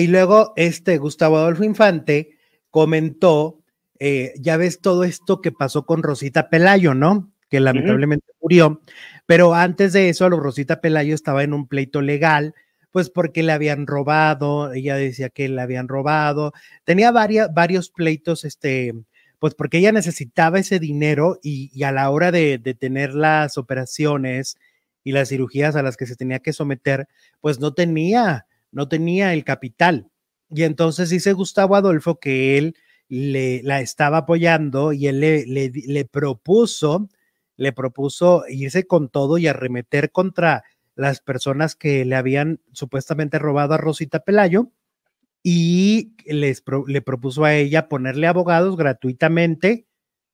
Y luego este Gustavo Adolfo Infante comentó, eh, ya ves todo esto que pasó con Rosita Pelayo, ¿no? Que lamentablemente murió, pero antes de eso, Rosita Pelayo estaba en un pleito legal, pues porque le habían robado, ella decía que le habían robado, tenía varios pleitos, este, pues porque ella necesitaba ese dinero y, a la hora de, de, tener las operaciones y las cirugías a las que se tenía que someter, pues no tenía no tenía el capital. Y entonces dice Gustavo Adolfo que él le, la estaba apoyando y él le, le, propuso, le propuso irse con todo y arremeter contra las personas que le habían supuestamente robado a Rosita Pelayo y les le propuso a ella ponerle abogados gratuitamente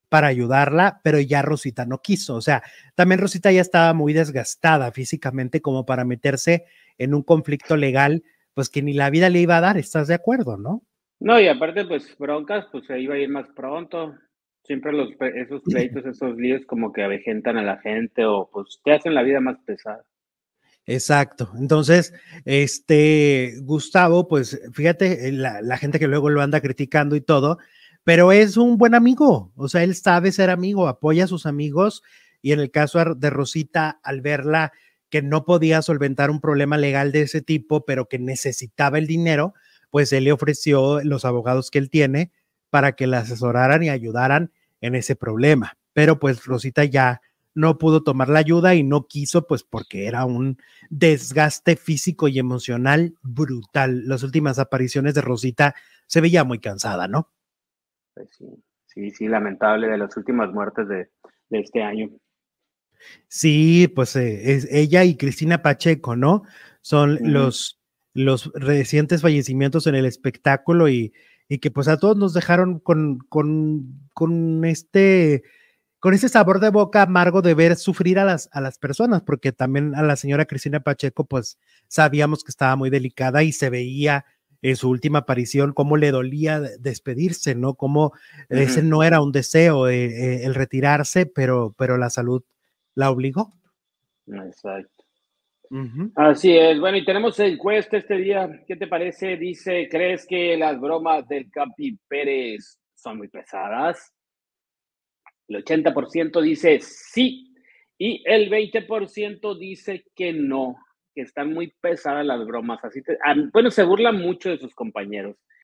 para ayudarla, pero ya Rosita no quiso. O sea, también Rosita ya estaba muy desgastada físicamente como para meterse en un conflicto legal pues que ni la vida le iba a dar, ¿estás de acuerdo, no? No, y aparte, pues broncas, pues se iba a ir más pronto. Siempre los, esos pleitos, esos líos como que avejentan a la gente o pues te hacen la vida más pesada. Exacto. Entonces, este, Gustavo, pues fíjate, eh, la, la gente que luego lo anda criticando y todo, pero es un buen amigo, o sea, él sabe ser amigo, apoya a sus amigos y en el caso de Rosita, al verla que no podía solventar un problema legal de ese tipo, pero que necesitaba el dinero, pues él le ofreció los abogados que él tiene para que la asesoraran y ayudaran en ese problema. Pero pues Rosita ya no pudo tomar la ayuda y no quiso, pues porque era un desgaste físico y emocional brutal. Las últimas apariciones de Rosita se veía muy cansada, ¿no? Pues sí, sí, sí, lamentable de las últimas muertes de, de este año. Sí, pues eh, ella y Cristina Pacheco, ¿no? Son los, los recientes fallecimientos en el espectáculo y, y que pues a todos nos dejaron con, con, con, este con ese sabor de boca amargo de ver sufrir a las, a las personas, porque también a la señora Cristina Pacheco, pues sabíamos que estaba muy delicada y se veía en su última aparición cómo le dolía despedirse, ¿no? como ese no era un deseo eh, eh, el retirarse, pero, pero la salud la obligó. Exacto. Así es. Bueno, y tenemos encuesta este día. ¿Qué te parece? Dice, ¿crees que las bromas del Capi Pérez son muy pesadas? El 80% dice sí y el 20% dice que no, que están muy pesadas las bromas. Así ah, bueno, se burla mucho de sus compañeros.